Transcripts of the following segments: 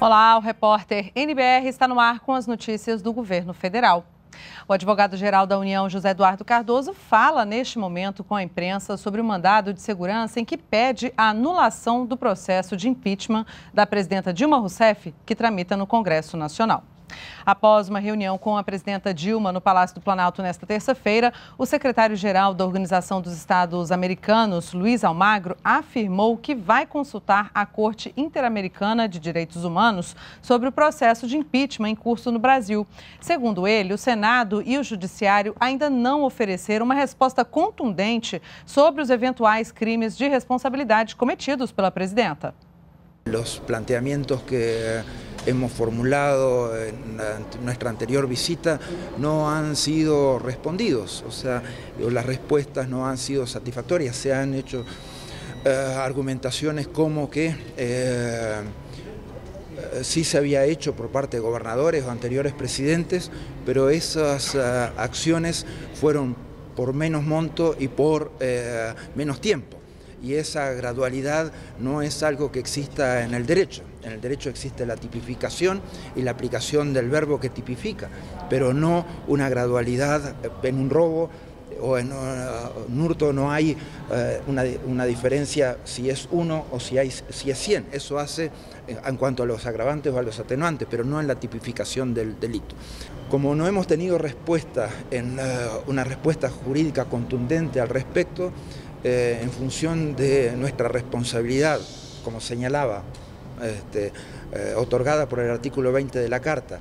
Olá, o repórter NBR está no ar com as notícias do governo federal. O advogado-geral da União, José Eduardo Cardoso, fala neste momento com a imprensa sobre o mandado de segurança em que pede a anulação do processo de impeachment da presidenta Dilma Rousseff, que tramita no Congresso Nacional. Após uma reunião com a presidenta Dilma no Palácio do Planalto nesta terça-feira, o secretário-geral da Organização dos Estados Americanos, Luiz Almagro, afirmou que vai consultar a Corte Interamericana de Direitos Humanos sobre o processo de impeachment em curso no Brasil. Segundo ele, o Senado e o Judiciário ainda não ofereceram uma resposta contundente sobre os eventuais crimes de responsabilidade cometidos pela presidenta. Os planteamentos que hemos formulado en nuestra anterior visita no han sido respondidos, o sea, las respuestas no han sido satisfactorias, se han hecho eh, argumentaciones como que... Eh, eh, sí se había hecho por parte de gobernadores o anteriores presidentes, pero esas acciones fueron por menos monto y por menos tiempo y esa gradualidad no es algo que exista en el derecho. En el derecho existe la tipificación y la aplicación del verbo que tipifica, pero no una gradualidad eh, en un robo eh, o en eh, un hurto no hay una, diferencia si es uno o si, hay, si es cien... Eso hace en cuanto a los agravantes o a los atenuantes, pero no en la tipificación del delito. Como no hemos tenido respuesta, en, una respuesta jurídica contundente al respecto, eh, en función de nuestra responsabilidad, como señalaba, este, eh, otorgada por el artículo 20 de la Carta,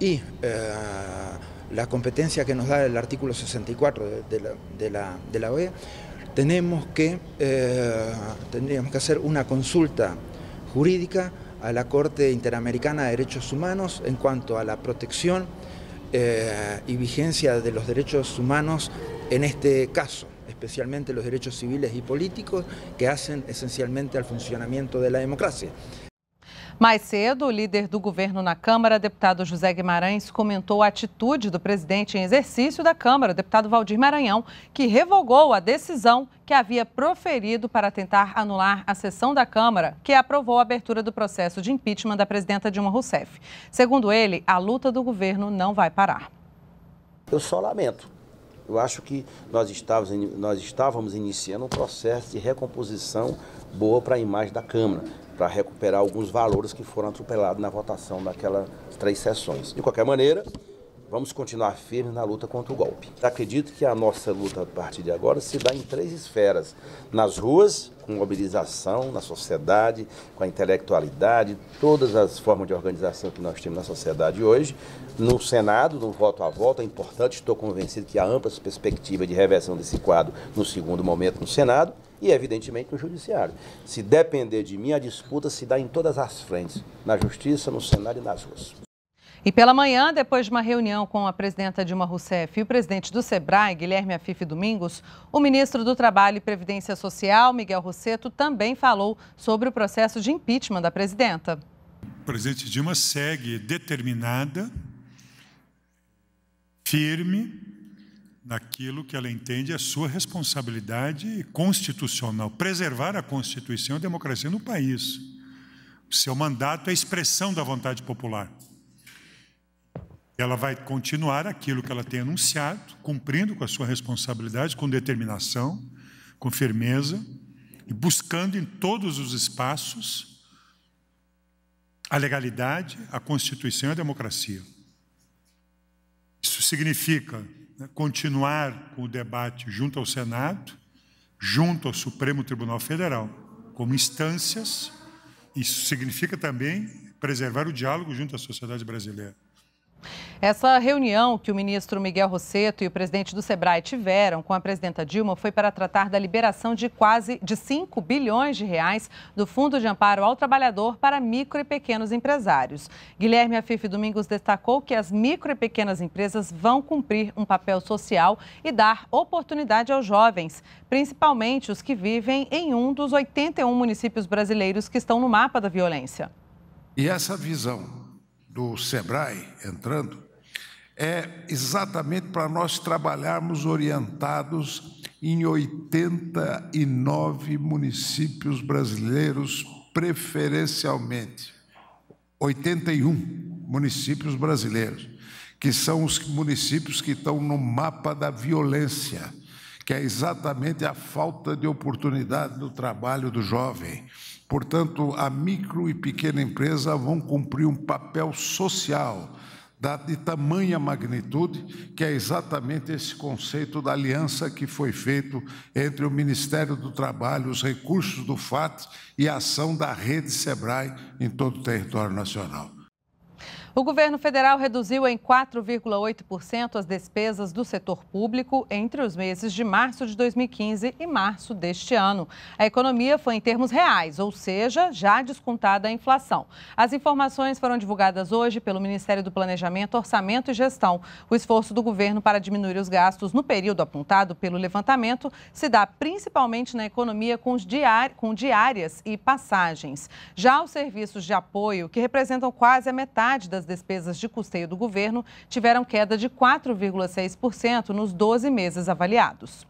y eh, la competencia que nos da el artículo 64 de, la, OEA, tenemos que, tendríamos que hacer una consulta jurídica a la Corte Interamericana de Derechos Humanos en cuanto a la protección y vigencia de los derechos humanos en este caso. especialmente los derechos civiles y políticos, que hacen esencialmente al funcionamiento de la democracia. Mais cedo, o líder do governo na Câmara, deputado José Guimarães, comentou a atitude do presidente em exercício da Câmara, deputado Valdir Maranhão, que revogou a decisão que havia proferido para tentar anular a sessão da Câmara, que aprovou a abertura do processo de impeachment da presidenta Dilma Rousseff. Segundo ele, a luta do governo não vai parar. Eu só lamento eu acho que nós estávamos, nós estávamos iniciando um processo de recomposição boa para a imagem da Câmara, para recuperar alguns valores que foram atropelados na votação daquelas três sessões. De qualquer maneira, Vamos continuar firmes na luta contra o golpe. Acredito que a nossa luta a partir de agora se dá em três esferas: nas ruas, com mobilização, na sociedade, com a intelectualidade, todas as formas de organização que nós temos na sociedade hoje, no Senado, no voto a voto, é importante, estou convencido que há amplas perspectivas de reversão desse quadro no segundo momento no Senado e, evidentemente, no Judiciário. Se depender de mim, a disputa se dá em todas as frentes: na Justiça, no Senado e nas ruas. E pela manhã, depois de uma reunião com a presidenta Dilma Rousseff e o presidente do SEBRAE, Guilherme Afife Domingos, o ministro do Trabalho e Previdência Social, Miguel Rosseto, também falou sobre o processo de impeachment da presidenta. O presidente Dilma segue determinada, firme, naquilo que ela entende é sua responsabilidade constitucional, preservar a Constituição e a democracia no país. Seu mandato é a expressão da vontade popular ela vai continuar aquilo que ela tem anunciado, cumprindo com a sua responsabilidade, com determinação, com firmeza, e buscando em todos os espaços a legalidade, a Constituição e a democracia. Isso significa né, continuar com o debate junto ao Senado, junto ao Supremo Tribunal Federal, como instâncias. Isso significa também preservar o diálogo junto à sociedade brasileira. Essa reunião que o ministro Miguel Rosseto e o presidente do Sebrae tiveram com a presidenta Dilma foi para tratar da liberação de quase de 5 bilhões de reais do Fundo de Amparo ao Trabalhador para micro e pequenos empresários. Guilherme Afif Domingos destacou que as micro e pequenas empresas vão cumprir um papel social e dar oportunidade aos jovens, principalmente os que vivem em um dos 81 municípios brasileiros que estão no mapa da violência. E essa visão do SEBRAE entrando é exatamente para nós trabalharmos orientados em 89 municípios brasileiros, preferencialmente. 81 municípios brasileiros, que são os municípios que estão no mapa da violência, que é exatamente a falta de oportunidade do trabalho do jovem. Portanto, a micro e pequena empresa vão cumprir um papel social de tamanha magnitude, que é exatamente esse conceito da aliança que foi feito entre o Ministério do Trabalho, os recursos do FAT e a ação da rede SEBRAE em todo o território nacional. O governo federal reduziu em 4,8% as despesas do setor público entre os meses de março de 2015 e março deste ano. A economia foi em termos reais, ou seja, já descontada a inflação. As informações foram divulgadas hoje pelo Ministério do Planejamento, Orçamento e Gestão. O esforço do governo para diminuir os gastos no período apontado pelo levantamento se dá principalmente na economia com, diar, com diárias e passagens. Já os serviços de apoio, que representam quase a metade das das despesas de custeio do governo tiveram queda de 4,6% nos 12 meses avaliados.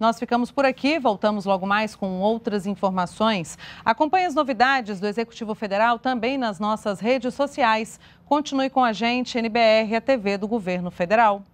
Nós ficamos por aqui, voltamos logo mais com outras informações. Acompanhe as novidades do Executivo Federal também nas nossas redes sociais. Continue com a gente, NBR, a TV do Governo Federal.